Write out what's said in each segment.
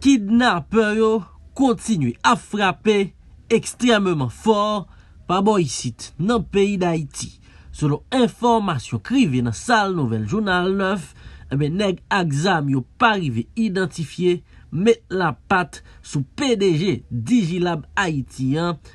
Kidnapper yo kontinuye a frape ekstrememan for Pa bo yisit nan peyi d'Haïti Solon informasyon krive nan sal Nouvel Jounal 9 Eme eh neg aksam yo parive identifiye Met la pat sou PDG Digilab Haïti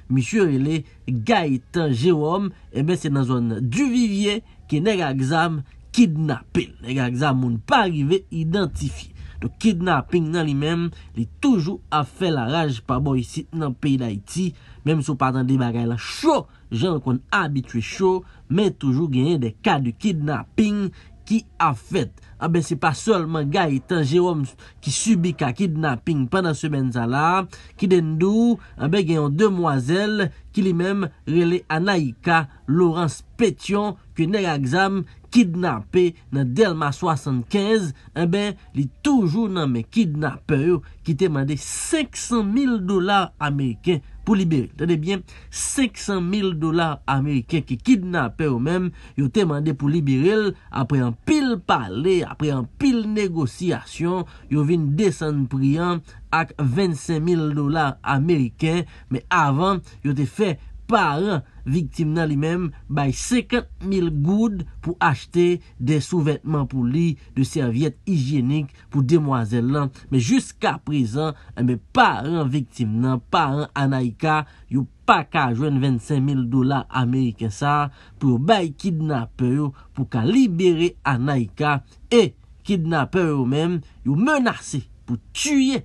Mishurele Gaëtan Jérôme Eme se nan zon du vivye ke neg aksam kidnapil Neg aksam moun parive identifiye Do kidnapping nan li men, li toujou afe la raj pa bo yisi nan peyi da iti. Mem sou patan de bagay la chou, jan kon abitwe chou, men toujou genye de ka do kidnapping. ki a fèt. A ah be, se pa sol man gaye tan Jérôme ki subika kidnapping panan semen za la, ki den nou, a ah be, genyon demoiselle ki li menm rele anaika Laurence Pétion ki neg a gzam kidnappe nan Delma 75, a be, li toujou nan men kidnappeur ki teman de 500 000 dolar Amerikè. pou liberil. Tadebyen, sek san mil dolar ameriken ki kidnapè ou mem, yo temande pou liberil, apre an pil pale, apre an pil negosyasyon, yo vin desen priyan ak ven sen mil dolar ameriken, me avan, yo te fè Paran, viktim nan li mem, bay 50.000 goud pou achete de souvetman pou li, de serviette hijenik pou demoiselle nan. Me jiska prezan, me paran viktim nan, paran Anaika, yu pa ka jwen 25.000 dolar Amerike sa, pou bay kidnapè pou ka libere Anaika, e kidnapè ou men, yu menase pou tuye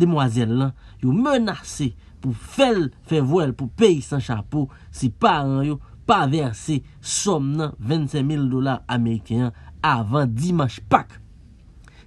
demoiselle nan, yu menase. pou fèl fè vwèl pou peyi san chapou si paran yo pa verse som nan 25 000 dolar Ameriken avan Dimash Pak.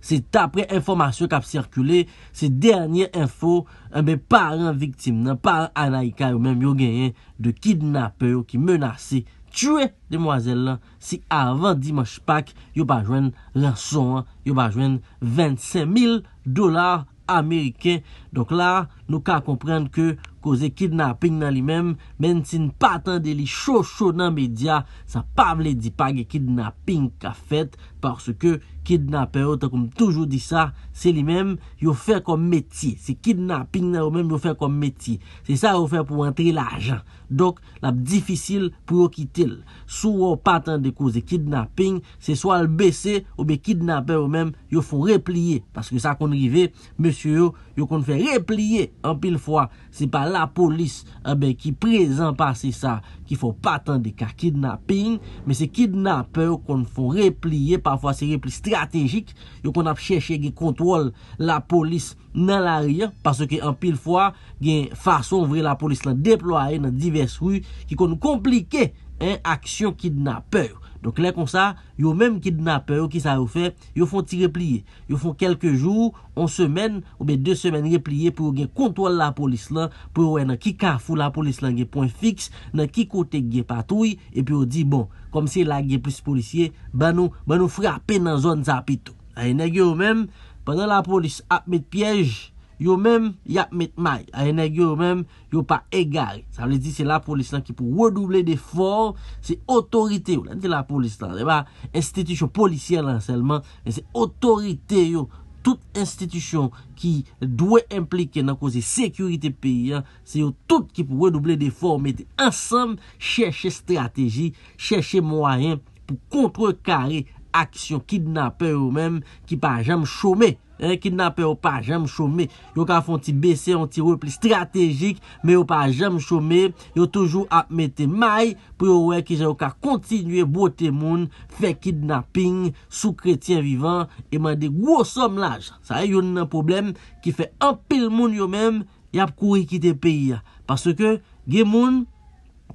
Se tapre informasyon kap sirkule, se dernyè info, mè paran viktim nan paran Anayika yo mèm yo genyen de kidnape yo ki menase tue demwazel nan si avan Dimash Pak yo pa jwen lanson, yo pa jwen 25 000 dolar Ameriken. Amerike, donk la nou ka komprende ke Koze kidnapping nan li men Men sin patan de li chou chou nan media Sa pavle di pa ge kidnapping ka fet Parce que kidnapper, autant comme toujours dit ça, c'est le même, you faire comme métier. C'est kidnapping, you même, you faire comme métier. C'est ça, you faire pour rentrer l'argent. Donc, la difficile, pour qu'il t'il. Sou, pas tant de cause de kidnapping, c'est soit le BC, ou bé kidnapper, you même, you fous replier. Parce que ça, kon rive, monsieur, you kon fès replier. Un pile fwa, c'est pas la police, un eh bé qui présente pas c'est ça, ki fous pas tant de cause de kidnapping, mais c'est kidnapper, kon fous replier, pa, an fwa seri pli strategik yo kon ap cheshe gen kontrol la polis nan la riyan parce ke an pil fwa gen fason vre la polis la deploare nan divers rou ki kon nou komplike an aksyon kidnapeur Donk lè kon sa, yo mèm ki doun apè yo ki sa ou fè, yo fon ti repliye. Yo fon kelke jou, on semen, ou be de semen repliye pou yo gen kontwal la polis lan, pou yo wè nan ki kafou la polis lan gen point fix, nan ki kote gen patouy, epi yo di bon, kom se la gen plus polisye, ban nou frape nan zon sa apito. A enè gen yo mèm, pandan la polis ap met pièj, Yo mèm, ya mèt may, a enègyo yo mèm, yo pa egare. Sa mèdite, se la polisnan ki pou redouble de for, se otorite yo. La polisnan, de ba, institisyon polisyen lan selman, e se otorite yo. Tout institisyon ki dwe implike nan kosey sekurite peyi, se yo tout ki pou redouble de for, mèdite, ansem, chèche strategi, chèche mwaryen pou kontrekare aksyon kidnapè yo mèm ki pa jam chomey. Rè eh, kidnapè ou pa jèm chome, yon ka fon ti bese, yon ti wè pli strategik, mè ou pa jèm chome, yon toujou ap mette may, pou yon wè ki jè yon ka kontinuè bote moun, fè kidnaping, sou kretien vivan, e man de gwo som laj. Sa yon nan problem ki fè anpil moun yon mèm, yap kouri kite peyi ya. Paske gen moun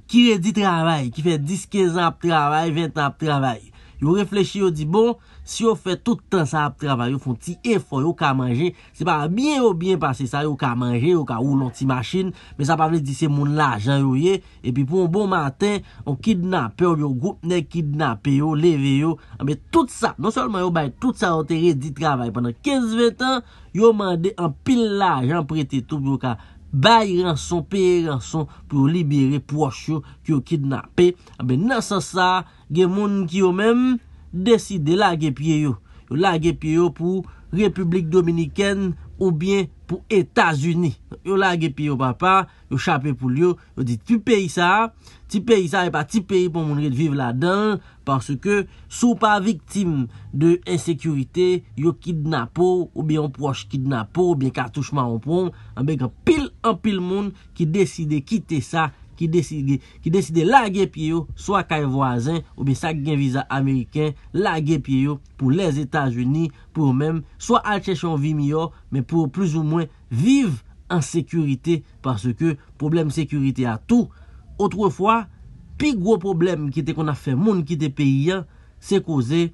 ki redi travay, ki fè 10-15 ap travay, 20 ap travay. Yo reflechi yo di bon, si yo fè toutan sa ap travay, yo fon ti efo, yo ka manje, se pa biye yo biye pase sa, yo ka manje, yo ka ou lon ti masjine, me sa pa vle di se moun la, jan yo ye, epi pou an bon maten, an kidnap yo, yo goup nek kidnap yo, leve yo, ame tout sa, non solman yo bay tout sa anteri di travay, pandan 15-20 an, yo mande an pil la, jan prete toub yo ka, Bay ranson, peye ranson pou libere poach yo ki yo kidnapè. A be nan sa sa, gen moun ki yo menm, deside la ge pye yo. Yo la ge pye yo pou Republik Dominikèn Ou byen pou Etasuni. Yo lage pi yo papa, yo chape pou liyo, yo di ti peyi sa, ti peyi sa e pa ti peyi pou moun gen di vive la den. Parce ke sou pa viktim de esekurite, yo kidnapo, ou byen pou wache kidnapo, ou byen kartouche ma wampon. Ambek an pil an pil moun ki deside kite sa. ki deside lage pye yo, swa kay vwazen, oube sak gen viza Ameriken, lage pye yo pou les Etats-Unis, pou mèm swa alchechon vi mi yo, mè pou plus ou mwen vive an sekurite, parce ke problem sekurite a tou. Otre fwa, pi gwo problem ki te kon a fe moun ki te peyi ya, se koze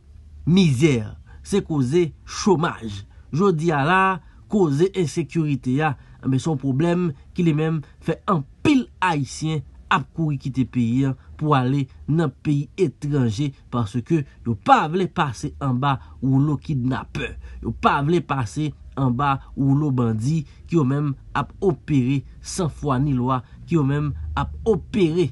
mizere, se koze chomaj, jo di a la, koze ensekurite ya, mè son problem ki li mèm fe an, haisyen ap kouri kite peyi an pou ale nan peyi etranje parce ke yo pa vle pase an ba ou nou kidnap. Yo pa vle pase an ba ou nou bandi ki yo men ap opere san fwa ni lwa, ki yo men ap opere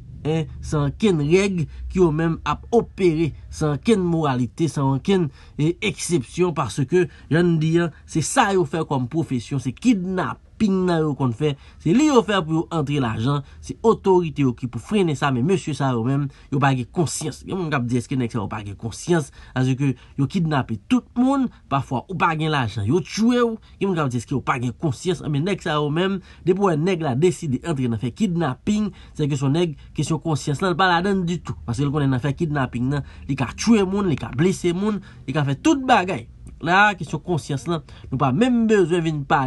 san ken reg, ki yo men ap opere san ken moralite, san ken eksepsyon eh, parce ke jan di an, se sa yo fe kom profesyon, se kidnap. nan yo kon fè, se li yo fè pou yo entri l'ajan, se otorite yo ki pou frene sa, men monsie sa yo men yo pake konsyans, gen moun kap di eske nek sa yo pake konsyans, ase ke yo kidnap tout moun, pafwa ou pake l'ajan yo tchouye ou, gen moun kap di eske yo pake konsyans, ah, men nek sa yo men, depo en neg la deside entri na fè kidnaping se ke son neg, kesyon konsyans la nan pa la den du tout, paske l konen na fè kidnaping la, li ka tchouye moun, li ka blise moun, li ka fè tout bagay la, kesyon konsyans la, nou pa men bezwen vin pa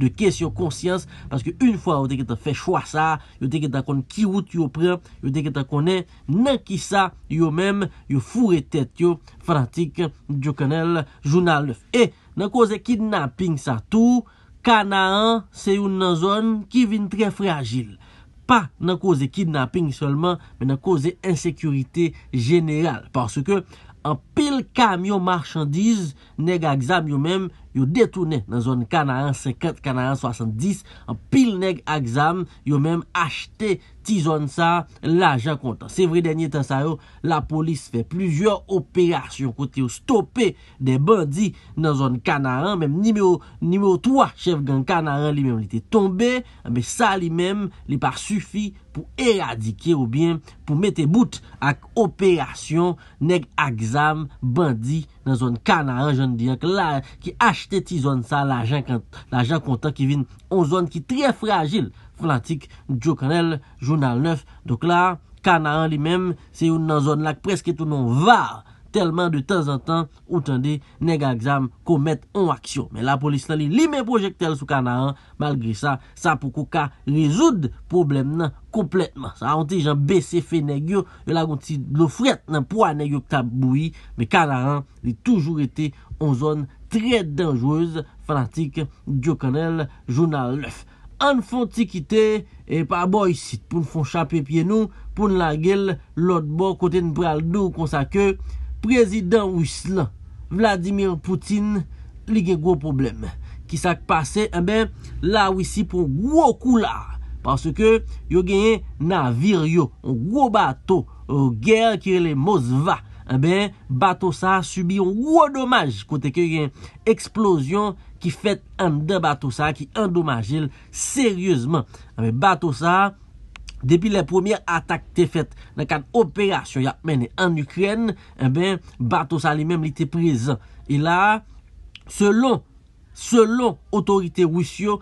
de kes yo konsyans, paske un fwa yo teke ta fe chwa sa, yo teke ta kon ki wout yo pren, yo teke ta konen, nan ki sa yo men, yo fure tet yo frantik, diyo kenel, jounal lef. E, nan kose kidnapping sa tou, kana an, se yon nan zon ki vin tre fragil. Pa nan kose kidnapping solman, men nan kose insekurite jeneral, paske an pel kam yo marchandiz, neg a exam yo men, yo detounen nan zon kanaran 50, kanaran 70 pil neg aksam, yo menm achte ti zon sa la jan kontan. Se vre denye tan sa yo, la polis fe plizyor operasyon kote yo stope de bandi nan zon kanaran menm nimeyo 3 chef gen kanaran li menm li te tombe menm sa li menm li par sufi pou eradike ou bien pou mete bout ak operasyon neg aksam bandi nan zon Kanaan jen di ak la ki achete ti zon sa la jen kontak ki vin an zon ki tre fragil flantik Joe Cornell, Jounal 9. Dok la Kanaan li menm se yon nan zon lak preske tonon VAR telman de tan zan tan ou tan de neg a exam komet on aksyon. Me la polis nan li li men projek tel sou Kanaan, malgre sa, sa pou koka rezoud problem nan kompletman. Sa an te jan bese fe negyo, yo la konti lo fret nan pou an negyo kta boui, me Kanaan li toujou ete on zon tre denjouz, fanatik, diyo kanel, jounan lef. An fon ti kite, e pa bo yisit pou n fon chape pie nou, pou n la gel, lot bo, kote n pral dou konsa ke, pou n la gel, Prezident Rus lan, Vladimir Poutin, li gen gwo poublem. Ki sak pase, eh la wisi pou gwo kou la. Parce ke yo genye navir yo, gwo bato, gyer ki re le mos va. A eh be, bato sa subi gwo domaj, kote ke genye eksplosyon ki fet an de bato sa, ki an domajil seryouzman. A eh be, bato sa... Depi la premier atak te fet, la kan operasyon ya mene an Ukren, eh batosa li men li te prez. E la, selon, selon otorite rusyo,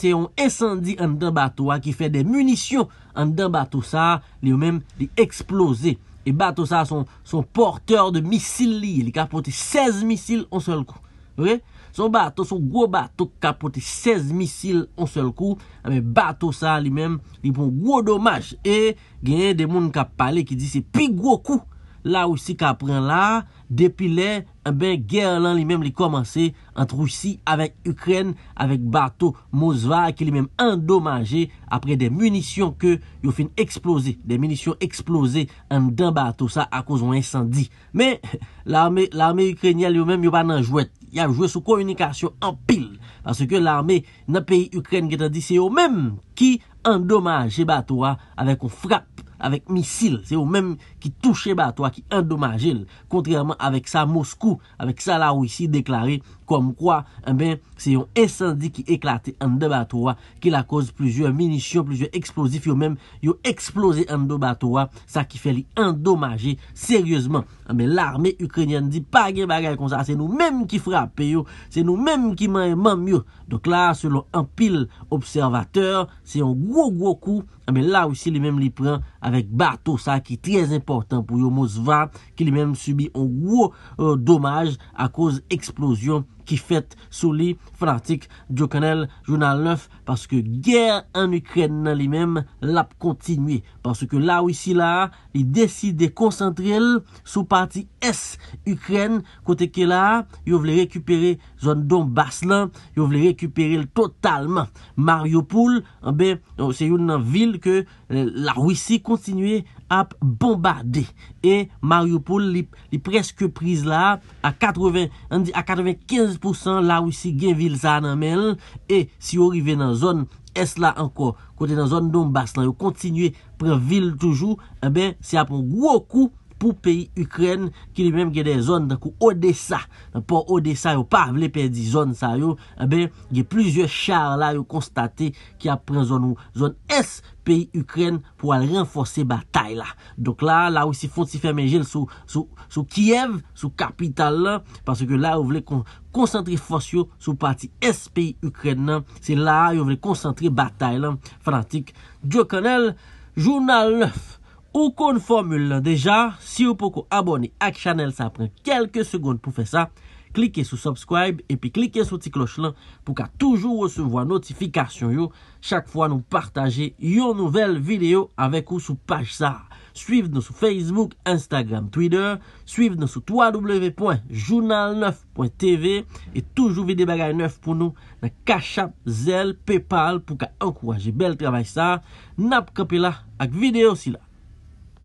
se yon esandi an den batowa ki fe de munisyon an den batosa li men li eksplose. E batosa son portor de misil li, li kapote 16 misil an sol kou. Vre? Son batou, son gwo batou kapote 16 misil an sel kou. Ame ah, batou sa li men li pou gwo domaj. E genye de moun kap pale ki di se pi gwo kou. La ou si kapren la. Depi le, eh anbe ger lan li men li komanse. An trou si avek Ukren, avek batou Mosvar. Ki li men endomaje apre de munisyon ke yo fin eksplose. De munisyon eksplose anbe dan batou sa a kouzon insandi. Me, l'arme Ukren yal yo men yo ban nan jwet. Ya jwe sou kounikasyon an pil Pase ke l'arme nan peyi Ukren Ge ta di se yo menm ki An doma je batwa avek ou frappe avèk misil, se ou mèm ki touche batwa, ki endomaje lè, kontrèman avèk sa Moskou, avèk sa la ou isi deklare kom kwa, eh se yon esandi ki eklate ande batwa, ki la koz plusieurs munisyon, plusieurs eksplosif, yon mèm yon eksplose ande batwa, sa ki fè li endomaje seryèseman. Eh L'armè Ukrènyan di pagè bagè kon sa, se nou mèm ki frapè yo, se nou mèm ki mèm e mèm yo. Donk la, selon an pil observateur, se yon gwo gwo kou, eh la ou isi li mèm li pren, Avèk Barto sa ki trèz importan pou Yomo Sva, ki li mèm subi an wou euh, domaj a koz eksplosyon. ki fèt sou li frantik Diokanel Jounal 9 paske gèr an Ukren nan li mem lap kontinuy paske la Ouissi la li deside koncentrel sou parti S Ukren kote ke la yo vle rekupere zon Donbass lan yo vle rekupere totalman Mariupol an be se yon nan vil ke la Ouissi kontinuy ap bombardè. E Mariupol li preske priz la, a 95% la wisi gen vil sa nan men, e si yo rive nan zon, es la anko, kote nan zon Donbass lan, yo kontinye pre vil toujou, e eh ben si ap woku, pou peyi Ukren, ki li menm ge de zon dan kou Odessa, dan pou Odessa yo pa vle peyi di zon sa yo, abe, eh ge plizye char la yo konstate ki apren zon ou, zon S peyi Ukren pou al renfose batay la. Dok la, la ou si fon ti fe menjel sou Kiev, sou kapital la, parce ke la yo vle koncentre fons yo sou parti S peyi Ukren la, se la yo vle koncentre batay la, fanatik. Djo kanel, jounal neuf, Ou kon formule lan deja, si ou pou ko abone ak chanel sa apren kelke segonde pou fe sa, klike sou subscribe epi klike sou ti kloche lan pou ka toujou recevo an notifikasyon yo, chak fwa nou partaje yo nouvel video avek ou sou page sa. Suiv nou sou Facebook, Instagram, Twitter, suiv nou sou www.journal9.tv e toujou vide bagay 9 pou nou nan kachap, zel, pepal pou ka ankouraje bel trabay sa. Nap kapela ak video si la.